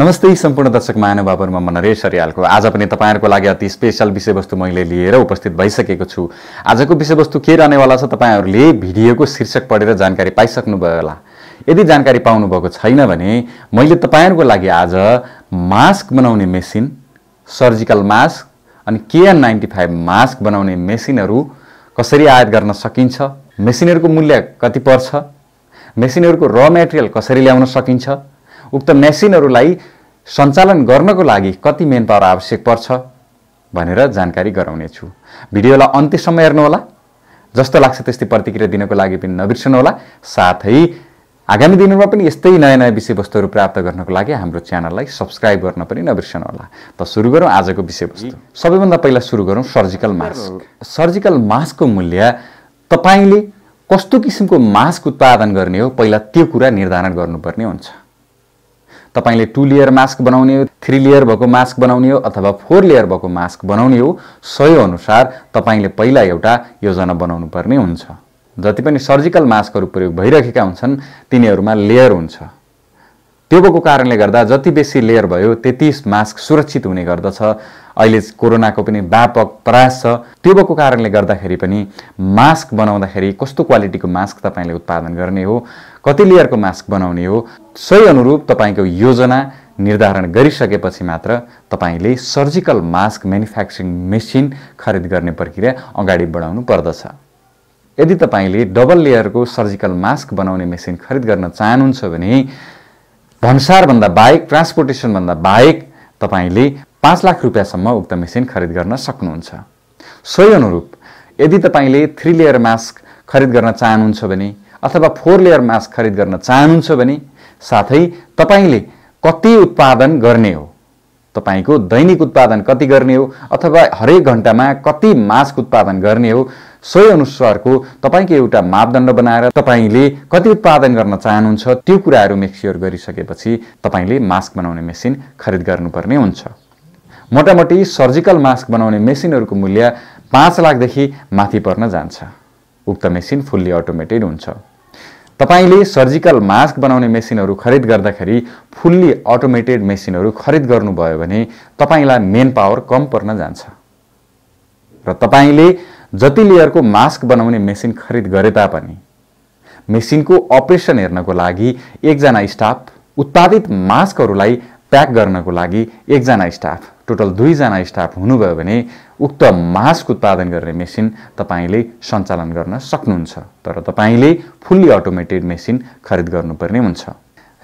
नमस्ते सम्पूर्ण दर्शक महानुभावहरूमा म नरेश सरियालको आज पनि तपाईँहरूको लागि अति स्पेसल विषयवस्तु मैले लिएर उपस्थित भइसकेको छु आजको विषयवस्तु के रहनेवाला छ तपाईँहरूले भिडियोको शीर्षक पढेर जानकारी पाइसक्नुभयो होला यदि जानकारी पाउनुभएको छैन भने मैले तपाईँहरूको लागि आज मास्क बनाउने मेसिन सर्जिकल मास्क अनि केएन नाइन्टी फाइभ मास्क बनाउने मेसिनहरू कसरी आयात गर्न सकिन्छ मेसिनहरूको मूल्य कति पर्छ मेसिनहरूको र मेटेरियल कसरी ल्याउन सकिन्छ उक्त मेसिनहरूलाई सञ्चालन गर्नको लागि कति मेन पावर आवश्यक पर्छ भनेर जानकारी गराउनेछु भिडियोलाई अन्त्यसम्म हेर्नुहोला जस्तो लाग्छ त्यस्तै प्रतिक्रिया दिनको लागि पनि नबिर्सनुहोला साथै आगामी दिनमा पनि यस्तै नयाँ नयाँ विषयवस्तुहरू प्राप्त गर्नको लागि हाम्रो च्यानललाई सब्सक्राइब गर्न पनि होला त सुरु गरौँ आजको विषयवस्तु सबैभन्दा पहिला सुरु गरौँ सर्जिकल मास्क सर्जिकल मास्कको मूल्य तपाईँले कस्तो किसिमको मास्क उत्पादन गर्ने हो पहिला त्यो कुरा निर्धारण गर्नुपर्ने हुन्छ तपाईँले टु लेयर मास्क बनाउने हो थ्री लेयर भएको मास्क बनाउने हो अथवा फोर लेयर भएको मास्क बनाउने हो सही अनुसार तपाईँले पहिला एउटा योजना बनाउनु पर्ने हुन्छ जति पनि सर्जिकल मास्कहरू प्रयोग भइरहेका हुन्छन् तिनीहरूमा लेयर हुन्छ त्यो भएको कारणले गर्दा जति बेसी लेयर भयो त्यति मास्क सुरक्षित हुने गर्दछ अहिले कोरोनाको पनि व्यापक प्रयास छ त्यो भएको कारणले गर्दाखेरि पनि मास्क बनाउँदाखेरि कस्तो क्वालिटीको मास्क तपाईँले उत्पादन गर्ने हो कति लेयरको मास्क बनाउने हो सही अनुरूप तपाईँको योजना निर्धारण गरिसकेपछि मात्र तपाईँले सर्जिकल मास्क म्यानुफ्याक्चरिङ मेसिन खरिद गर्ने प्रक्रिया अगाडि बढाउनु पर्दछ यदि तपाईँले डबल लेयरको सर्जिकल मास्क बनाउने मेसिन खरिद गर्न चाहनुहुन्छ भने भन्सारभन्दा बाहेक ट्रान्सपोर्टेसनभन्दा बाहेक तपाईँले पाँच लाख रुपियाँसम्म उक्त मेसिन खरिद गर्न सक्नुहुन्छ सोही अनुरूप यदि तपाईँले थ्री लेयर मास्क खरिद गर्न चाहनुहुन्छ भने अथवा फोर लेयर मास्क खरिद गर्न चाहनुहुन्छ भने साथै तपाईँले कति उत्पादन गर्ने हो तपाईँको दैनिक उत्पादन कति गर्ने हो अथवा हरेक घन्टामा कति मास्क उत्पादन गर्ने हो सोही अनुसारको तपाईँको एउटा मापदण्ड बनाएर तपाईँले कति उत्पादन गर्न चाहनुहुन्छ त्यो कुराहरू मेक्स्योर गरिसकेपछि तपाईँले मास्क बनाउने मेसिन खरिद गर्नुपर्ने हुन्छ मोटामोटी सर्जिकल मास्क बनाउने मेसिनहरूको मूल्य पाँच लाखदेखि माथि पर्न जान्छ उक्त मेसिन फुल्ली अटोमेटेड हुन्छ तपाईँले सर्जिकल मास्क बनाउने मेसिनहरू खरिद गर्दाखेरि फुल्ली अटोमेटेड मेसिनहरू खरिद गर्नुभयो भने तपाईँलाई मेन पावर कम पर्न जान्छ र तपाईँले जति लेयरको मास्क बनाउने मेसिन खरिद गरे तापनि मेसिनको अपरेसन हेर्नको लागि एकजना स्टाफ उत्पादित मास्कहरूलाई प्याक गर्नको लागि एकजना स्टाफ टोटल दुईजना स्टाफ हुनुभयो भने उक्त मास्क उत्पादन गर्ने मेसिन तपाईँले सञ्चालन गर्न सक्नुहुन्छ तर तपाईँले फुल्ली अटोमेटेड मेसिन खरिद गर्नुपर्ने हुन्छ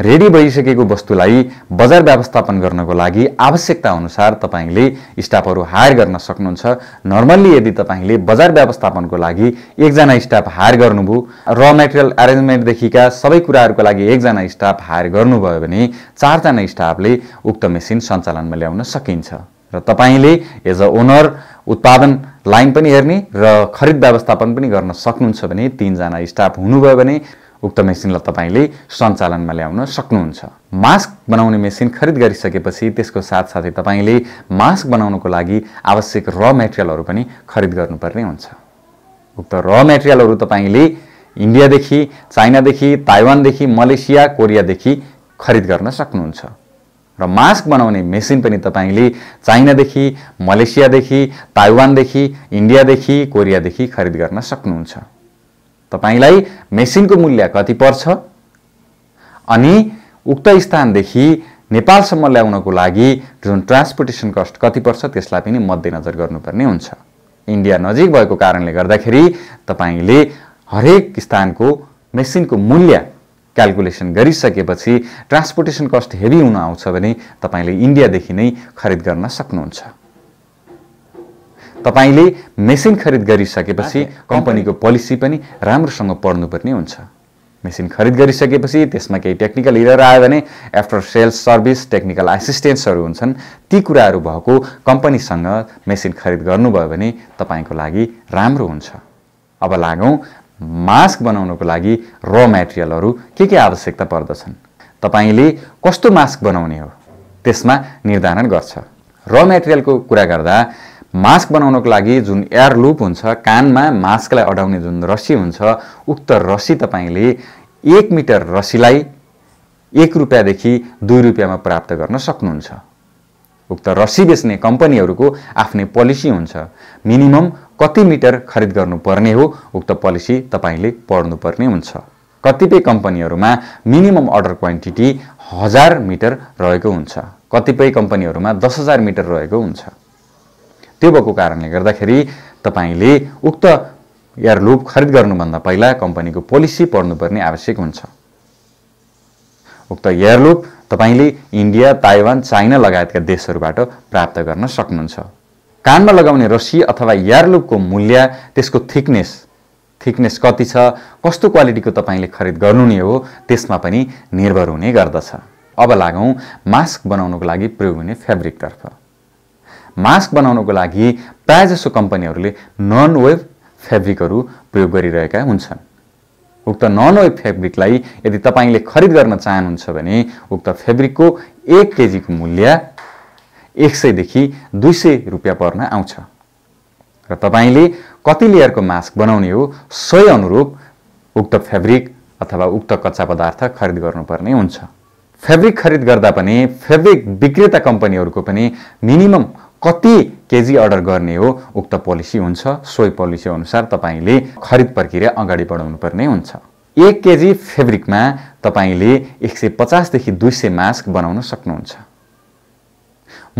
रेडी भइसकेको वस्तुलाई बजार व्यवस्थापन गर्नको लागि आवश्यकता अनुसार तपाईँले स्टाफहरू हायर गर्न सक्नुहुन्छ नर्मल्ली यदि तपाईँले बजार व्यवस्थापनको लागि एकजना स्टाफ हायर गर्नुभयो र मेटेरियल एरेन्जमेन्टदेखिका सबै कुराहरूको लागि एकजना स्टाफ हायर गर्नुभयो भने चारजना स्टाफले उक्त मेसिन सञ्चालनमा ल्याउन सकिन्छ र तपाईँले एज अ ओनर उत्पादन लाइन पनि हेर्ने र खरिद व्यवस्थापन पनि गर्न सक्नुहुन्छ भने तिनजना स्टाफ हुनुभयो भने उक्त मेसिनलाई तपाईँले सञ्चालनमा ल्याउन सक्नुहुन्छ मास्क बनाउने मेसिन खरिद गरिसकेपछि त्यसको साथसाथै तपाईँले मास्क बनाउनको लागि आवश्यक र मेटेरियलहरू पनि खरिद गर्नुपर्ने हुन्छ उक्त र मेटेरियलहरू तपाईँले इन्डियादेखि चाइनादेखि ताइवानदेखि मलेसिया कोरियादेखि खरिद गर्न सक्नुहुन्छ र मास्क बनाउने मेसिन पनि तपाईँले चाइनादेखि मलेसियादेखि ताइवानदेखि इन्डियादेखि कोरियादेखि खरिद गर्न सक्नुहुन्छ तपाईँलाई मेसिनको मूल्य कति पर्छ अनि उक्त स्थानदेखि नेपालसम्म ल्याउनको लागि जुन ट्रान्सपोर्टेसन कस्ट कति पर्छ त्यसलाई पनि मध्यनजर गर्नुपर्ने हुन्छ इन्डिया नजिक भएको कारणले गर्दाखेरि तपाईँले हरेक स्थानको मेसिनको मूल्य क्यालकुलेसन गरिसकेपछि ट्रान्सपोर्टेसन कस्ट हेभी हुन आउँछ भने तपाईँले इन्डियादेखि नै खरिद गर्न सक्नुहुन्छ तपाईँले मेसिन खरिद गरिसकेपछि कम्पनीको पोलिसी पनि राम्रोसँग पढ्नुपर्ने हुन्छ मेसिन खरिद गरिसकेपछि त्यसमा केही टेक्निकल हिरर आयो भने आफ्टर सेल्स सर्भिस टेक्निकल एसिस्टेन्ट्सहरू हुन्छन् ती कुराहरू भएको कम्पनीसँग मेसिन खरिद गर्नुभयो भने तपाईँको लागि राम्रो हुन्छ अब लागौँ मास्क बनाउनको लागि र मेटेरियलहरू के के आवश्यकता पर्दछन् तपाईँले कस्तो मास्क बनाउने हो त्यसमा निर्धारण गर्छ र मेटेरियलको कुरा गर्दा मास्क बनाउनको लागि जुन एयर लुप हुन्छ कानमा मास्कलाई अडाउने जुन रसी हुन्छ उक्त रसी तपाईँले एक मिटर रसीलाई एक रुपियाँदेखि दुई रुपियाँमा प्राप्त गर्न सक्नुहुन्छ उक्त रसी बेच्ने कम्पनीहरूको आफ्नै पोलिसी हुन्छ मिनिमम कति मिटर खरिद गर्नुपर्ने हो उक्त पोलिसी तपाईँले पढ्नुपर्ने हुन्छ कतिपय कम्पनीहरूमा मिनिमम अर्डर क्वान्टिटी हजार मिटर रहेको हुन्छ कतिपय कम्पनीहरूमा दस हजार मिटर रहेको हुन्छ त्यो भएको कारणले गर्दाखेरि तपाईँले उक्त एयरलुप खरिद गर्नुभन्दा पहिला कम्पनीको पोलिसी पढ्नुपर्ने आवश्यक हुन्छ उक्त लुप तपाईँले इन्डिया ताइवान चाइना लगायतका देशहरूबाट प्राप्त गर्न सक्नुहुन्छ कानमा लगाउने रसी अथवा लुपको मूल्य त्यसको थिकनेस थिकनेस कति छ कस्तो क्वालिटीको तपाईँले खरिद गर्नु नै हो त्यसमा पनि निर्भर हुने गर्दछ अब लागौँ मास्क बनाउनुको लागि प्रयोग हुने फेब्रिकतर्फ मास्क बनाउनको लागि प्रायःजसो कम्पनीहरूले नन वेभ फेब्रिकहरू प्रयोग गरिरहेका हुन्छन् उक्त नन वेभ फेब्रिकलाई यदि तपाईँले खरिद गर्न चाहनुहुन्छ भने उक्त फेब्रिकको एक केजीको मूल्य एक सयदेखि दुई सय रुपियाँ पर्न आउँछ र तपाईँले कति लेयरको मास्क बनाउने हो सय अनुरूप उक्त फेब्रिक अथवा उक्त कच्चा पदार्थ खरिद गर्नुपर्ने हुन्छ फेब्रिक खरिद गर्दा पनि फेब्रिक विक्रेता कम्पनीहरूको पनि मिनिमम कति केजी अर्डर गर्ने हो उक्त पोलिसी हुन्छ सोही पोलिसी अनुसार तपाईँले खरिद प्रक्रिया अगाडि बढाउनु पर्ने हुन्छ एक केजी फेब्रिकमा तपाईँले एक सय पचासदेखि दुई सय मास्क बनाउन सक्नुहुन्छ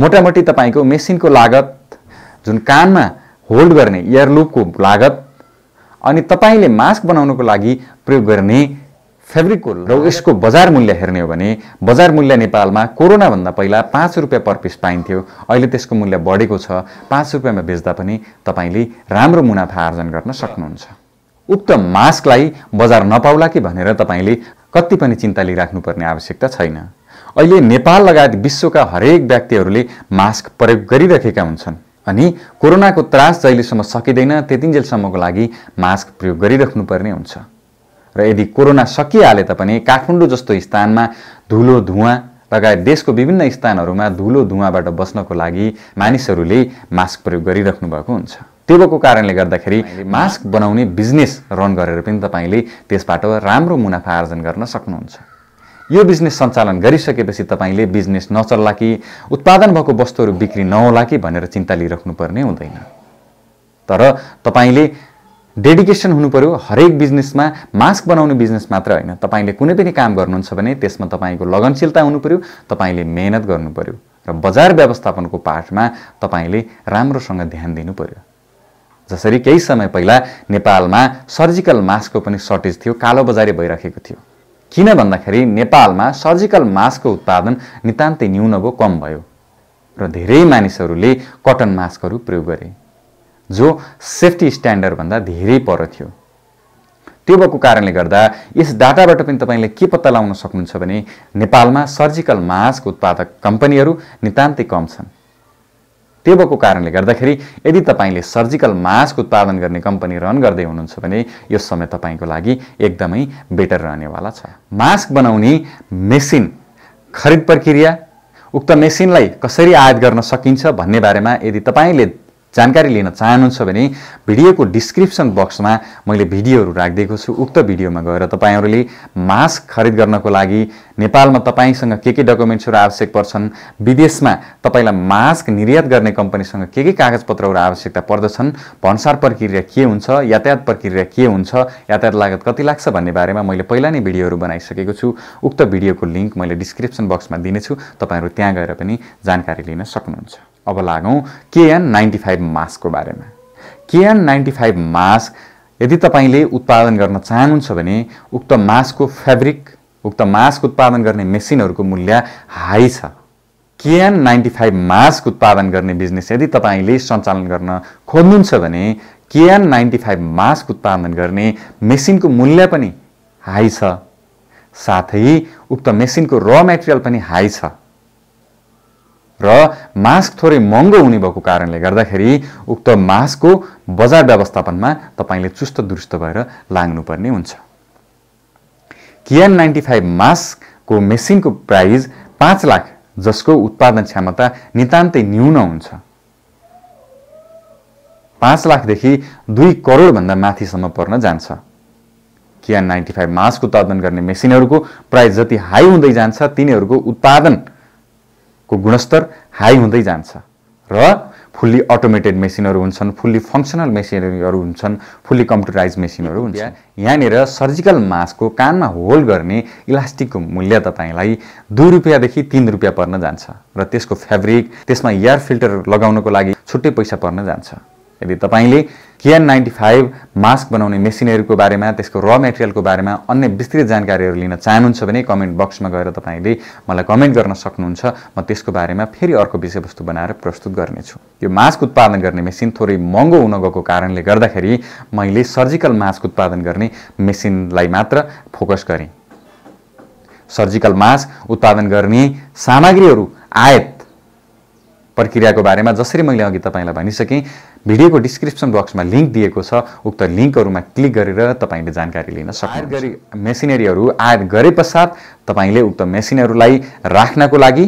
मोटामोटी तपाईँको मेसिनको लागत जुन कानमा होल्ड गर्ने इयरलुपको लागत अनि तपाईँले मास्क बनाउनुको लागि प्रयोग गर्ने फेब्रिक र यसको बजार मूल्य हेर्ने हो भने बजार मूल्य नेपालमा कोरोनाभन्दा पहिला पाँच रुपियाँ पर पिस पाइन्थ्यो अहिले त्यसको मूल्य बढेको छ पाँच रुपियाँमा बेच्दा पनि तपाईँले राम्रो मुनाफा आर्जन गर्न सक्नुहुन्छ उक्त मास्कलाई बजार नपाउला कि भनेर तपाईँले कति पनि चिन्ता लिइराख्नुपर्ने आवश्यकता छैन अहिले नेपाल लगायत विश्वका हरेक व्यक्तिहरूले मास्क प्रयोग गरिराखेका हुन्छन् अनि कोरोनाको त्रास जहिलेसम्म सकिँदैन त्यतिन्जेलसम्मको लागि मास्क प्रयोग गरिराख्नुपर्ने हुन्छ र यदि कोरोना सकिहाले तापनि काठमाडौँ जस्तो स्थानमा धुलो धुवाँ लगायत देशको विभिन्न स्थानहरूमा धुलो धुवाँबाट बस्नको लागि मानिसहरूले मास्क प्रयोग गरिराख्नु भएको हुन्छ त्यो भएको कारणले गर्दाखेरि मास्क बनाउने बिजनेस रन गरेर पनि तपाईँले त्यसबाट राम्रो मुनाफा आर्जन गर्न सक्नुहुन्छ यो बिजनेस सञ्चालन गरिसकेपछि तपाईँले बिजनेस नचल्ला कि उत्पादन भएको वस्तुहरू बिक्री नहोला कि भनेर चिन्ता लिइराख्नुपर्ने हुँदैन तर तपाईँले डेडिकेसन हुनु पऱ्यो हरेक बिजनेसमा मास्क बनाउने बिजनेस मात्र होइन तपाईँले कुनै पनि काम गर्नुहुन्छ भने त्यसमा तपाईँको लगनशीलता हुनु पऱ्यो तपाईँले मेहनत गर्नु पऱ्यो र बजार व्यवस्थापनको पाठमा तपाईँले राम्रोसँग ध्यान दिनु पऱ्यो जसरी केही समय पहिला नेपालमा सर्जिकल मास्कको पनि सर्टेज थियो कालो कालोबजारी भइराखेको थियो किन भन्दाखेरि नेपालमा सर्जिकल मास्कको उत्पादन नितान्तै न्यून भयो कम भयो र धेरै मानिसहरूले कटन मास्कहरू प्रयोग गरे जो सेफ्टी स्ट्यान्डर्डभन्दा धेरै पर थियो त्यो भएको कारणले गर्दा यस डाटाबाट पनि तपाईँले के पत्ता लगाउन सक्नुहुन्छ भने नेपालमा सर्जिकल मास्क उत्पादक कम्पनीहरू नितान्तै कम छन् त्यो भएको कारणले गर्दाखेरि यदि तपाईँले सर्जिकल मास्क उत्पादन गर्ने कम्पनी रन गर्दै हुनुहुन्छ भने यो समय तपाईँको लागि एकदमै बेटर रहनेवाला छ मास्क बनाउने मेसिन खरिद प्रक्रिया उक्त मेसिनलाई कसरी आयात गर्न सकिन्छ भन्ने बारेमा यदि तपाईँले जानकारी लिन चाहनुहुन्छ भने भिडियोको डिस्क्रिप्सन बक्समा मैले भिडियोहरू राखिदिएको छु उक्त भिडियोमा गएर तपाईँहरूले मास्क खरिद गर्नको लागि नेपालमा तपाईँसँग के के डकुमेन्ट्सहरू आवश्यक पर्छन् विदेशमा तपाईँलाई मास्क निर्यात गर्ने कम्पनीसँग के के कागजपत्रहरू आवश्यकता पर्दछन् भन्सार प्रक्रिया के हुन्छ यातायात प्रक्रिया के हुन्छ यातायात लागत कति लाग्छ भन्ने बारेमा मैले पहिला नै भिडियोहरू बनाइसकेको छु उक्त भिडियोको लिङ्क मैले डिस्क्रिप्सन बक्समा दिनेछु तपाईँहरू त्यहाँ गएर पनि जानकारी लिन सक्नुहुन्छ अब लागौँ केएन नाइन्टी फाइभ मास्कको बारेमा केएन नाइन्टी फाइभ मास्क यदि तपाईँले उत्पादन गर्न चाहनुहुन्छ भने उक्त मास्कको फेब्रिक उक्त मास्क उत्पादन गर्ने मेसिनहरूको मूल्य हाई छ केएन नाइन्टी फाइभ मास्क उत्पादन गर्ने बिजनेस यदि तपाईँले सञ्चालन गर्न खोज्नुहुन्छ भने केएन नाइन्टी फाइभ मास्क उत्पादन गर्ने मेसिनको मूल्य पनि हाई छ साथै उक्त मेसिनको र मेटेरियल पनि हाई छ र मास्क थोरै महँगो हुने भएको कारणले गर्दाखेरि उक्त मास्कको बजार व्यवस्थापनमा तपाईँले चुस्त दुरुस्त भएर लाग्नुपर्ने हुन्छ किएन नाइन्टी फाइभ मास्कको मेसिनको प्राइज पाँच लाख जसको उत्पादन क्षमता नितान्तै न्यून हुन्छ पाँच लाखदेखि दुई करोडभन्दा माथिसम्म पर्न जान्छ किएन नाइन्टी फाइभ मास्क उत्पादन गर्ने मेसिनहरूको प्राइस जति हाई हुँदै जान्छ तिनीहरूको उत्पादन को गुणस्तर हाई हुँदै जान्छ र फुल्ली अटोमेटेड मेसिनहरू हुन्छन् फुल्ली फङ्सनल मेसिनरीहरू हुन्छन् फुल्ली कम्प्युटराइज मेसिनहरू हुन्छ यहाँनिर सर्जिकल मास्कको कानमा होल्ड गर्ने इलास्टिकको मूल्य तपाईँलाई दुई रुपियाँदेखि तिन रुपियाँ पर्न जान्छ र त्यसको फेब्रिक त्यसमा एयर फिल्टर लगाउनको लागि छुट्टै पैसा पर्न जान्छ यदि तपाईँले केएन नाइन्टी फाइभ मास्क बनाउने मेसिनहरूको बारेमा त्यसको र मेटेरियलको बारेमा अन्य विस्तृत जानकारीहरू लिन चाहनुहुन्छ भने कमेन्ट बक्समा गएर तपाईँले मलाई कमेन्ट गर्न सक्नुहुन्छ म त्यसको बारेमा फेरि अर्को विषयवस्तु बनाएर प्रस्तुत गर्नेछु यो मास्क उत्पादन गर्ने मेसिन थोरै महँगो हुन गएको कारणले गर्दाखेरि मैले सर्जिकल मास्क उत्पादन गर्ने मेसिनलाई मात्र फोकस गरेँ सर्जिकल मास्क उत्पादन गर्ने सामग्रीहरू आयात प्रक्रियाको बारेमा जसरी मैले अघि तपाईँलाई भनिसकेँ भिडियोको डिस्क्रिप्सन बक्समा लिङ्क दिएको छ उक्त लिङ्कहरूमा क्लिक गरेर तपाईँले जानकारी लिन सक्नु गरी मेसिनेरीहरू आयात गरे पश्चात तपाईँले उक्त मेसिनहरूलाई राख्नको लागि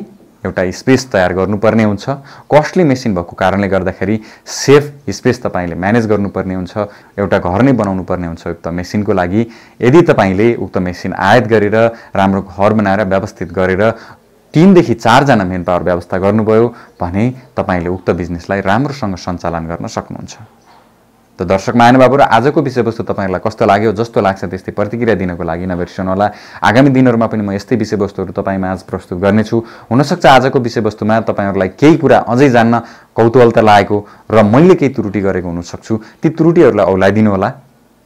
एउटा स्पेस तयार गर्नुपर्ने हुन्छ कस्टली मेसिन भएको कारणले गर्दाखेरि सेफ स्पेस तपाईँले म्यानेज गर्नुपर्ने हुन्छ एउटा घर नै बनाउनु पर्ने हुन्छ उक्त मेसिनको लागि यदि तपाईँले उक्त मेसिन आयात गरेर राम्रो घर बनाएर व्यवस्थित गरेर तिनदेखि चारजना मेन पावर व्यवस्था गर्नुभयो भने तपाईँले उक्त बिजनेसलाई राम्रोसँग सञ्चालन गर्न सक्नुहुन्छ त दर्शक महानुभावहरू आजको विषयवस्तु तपाईँहरूलाई कस्तो लाग्यो जस्तो लाग्छ त्यस्तै प्रतिक्रिया दिनको लागि होला आगामी दिनहरूमा पनि म यस्तै विषयवस्तुहरू तपाईँमा आज प्रस्तुत गर्नेछु हुनसक्छ आजको विषयवस्तुमा तपाईँहरूलाई केही कुरा अझै जान्न कौतूहलता लागेको र मैले केही त्रुटि गरेको हुनसक्छु ती त्रुटिहरूलाई औलाइदिनु होला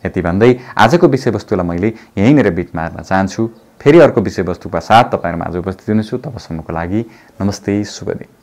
यति भन्दै आजको विषयवस्तुलाई मैले यहीँनिर बिट मार्न चाहन्छु फेरि अर्को विषयवस्तुका साथ तपाईँहरूमा आज उपस्थित हुनेछु तबसम्मको लागि नमस्ते शुभ